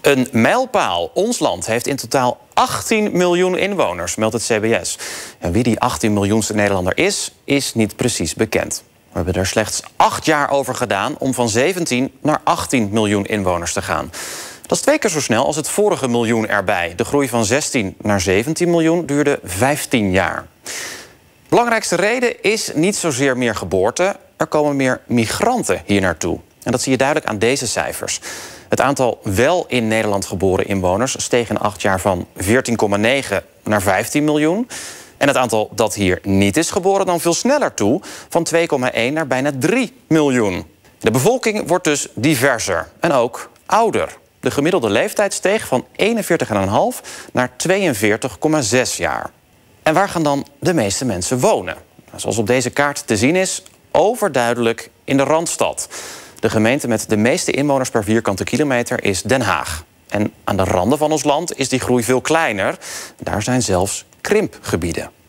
Een mijlpaal. Ons land heeft in totaal 18 miljoen inwoners, meldt het CBS. En wie die 18 miljoenste Nederlander is, is niet precies bekend. We hebben er slechts acht jaar over gedaan om van 17 naar 18 miljoen inwoners te gaan. Dat is twee keer zo snel als het vorige miljoen erbij. De groei van 16 naar 17 miljoen duurde 15 jaar. Belangrijkste reden is niet zozeer meer geboorte. Er komen meer migranten hier naartoe. En dat zie je duidelijk aan deze cijfers. Het aantal wel in Nederland geboren inwoners steeg in acht jaar van 14,9 naar 15 miljoen. En het aantal dat hier niet is geboren dan veel sneller toe, van 2,1 naar bijna 3 miljoen. De bevolking wordt dus diverser en ook ouder. De gemiddelde leeftijd steeg van 41,5 naar 42,6 jaar. En waar gaan dan de meeste mensen wonen? Nou, zoals op deze kaart te zien is, overduidelijk in de Randstad. De gemeente met de meeste inwoners per vierkante kilometer is Den Haag. En aan de randen van ons land is die groei veel kleiner. Daar zijn zelfs krimpgebieden.